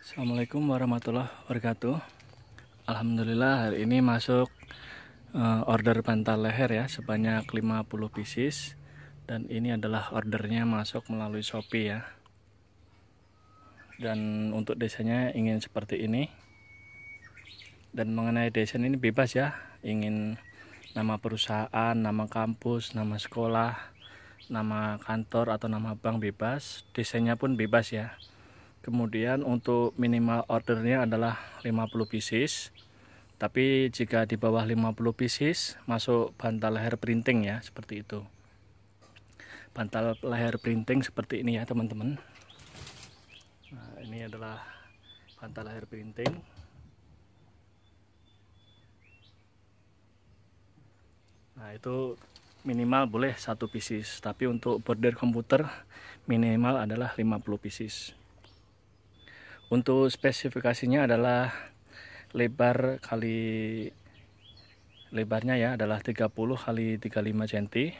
Assalamualaikum warahmatullahi wabarakatuh Alhamdulillah hari ini masuk eh, order bantal leher ya sebanyak 50 pieces dan ini adalah ordernya masuk melalui Shopee ya dan untuk desainnya ingin seperti ini dan mengenai desain ini bebas ya ingin nama perusahaan, nama kampus, nama sekolah, nama kantor atau nama bank bebas, desainnya pun bebas ya. Kemudian untuk minimal ordernya adalah 50 pieces. Tapi jika di bawah 50 pieces masuk bantal leher printing ya, seperti itu. Bantal leher printing seperti ini ya, teman-teman. Nah, ini adalah bantal leher printing. Nah, itu minimal boleh satu pieces, tapi untuk border komputer minimal adalah 50 pieces. Untuk spesifikasinya adalah lebar kali lebarnya ya adalah 30 kali 35 cm.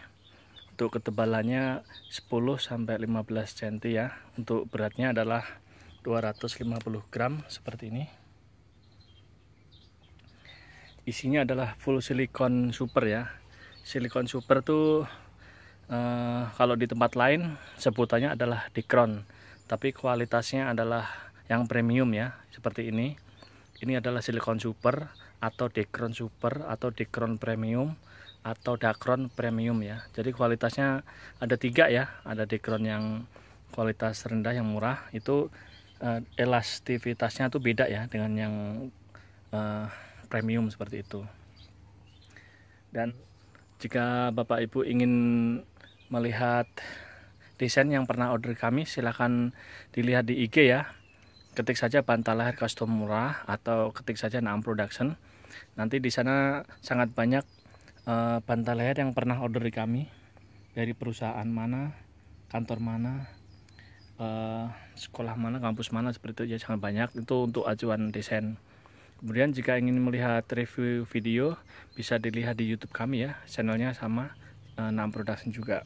Untuk ketebalannya 10 sampai 15 cm ya. Untuk beratnya adalah 250 gram seperti ini. Isinya adalah full silikon super ya. Silikon super tuh eh, kalau di tempat lain sebutannya adalah dikron, tapi kualitasnya adalah yang premium ya seperti ini ini adalah silikon super atau dekron super atau dekron premium atau dakron premium ya jadi kualitasnya ada tiga ya ada dekron yang kualitas rendah yang murah itu uh, eh, elastivitasnya tuh beda ya dengan yang uh, premium seperti itu dan jika bapak ibu ingin melihat desain yang pernah order kami silahkan dilihat di IG ya ketik saja bantal leher Custom Murah atau ketik saja Naam Production. Nanti di sana sangat banyak uh, eh, leher yang pernah order di kami dari perusahaan mana, kantor mana, uh, sekolah mana, kampus mana seperti itu ya sangat banyak. Itu untuk acuan desain. Kemudian jika ingin melihat review video bisa dilihat di YouTube kami ya. Channelnya sama uh, Naam Production juga.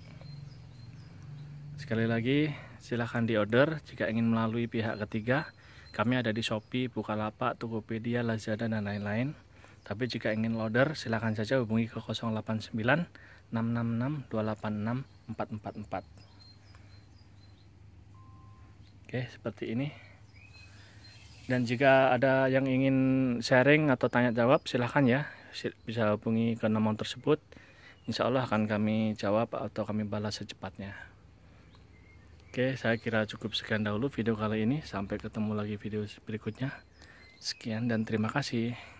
Sekali lagi, silahkan di order jika ingin melalui pihak ketiga kami ada di Shopee, Bukalapak, Tokopedia, Lazada, dan lain-lain. Tapi jika ingin loader, silakan saja hubungi ke 089 666 286 444. Oke, seperti ini. Dan jika ada yang ingin sharing atau tanya jawab, silahkan ya. Bisa hubungi ke nomor tersebut. Insya Allah akan kami jawab atau kami balas secepatnya. Oke, saya kira cukup sekian dahulu video kali ini. Sampai ketemu lagi video berikutnya. Sekian dan terima kasih.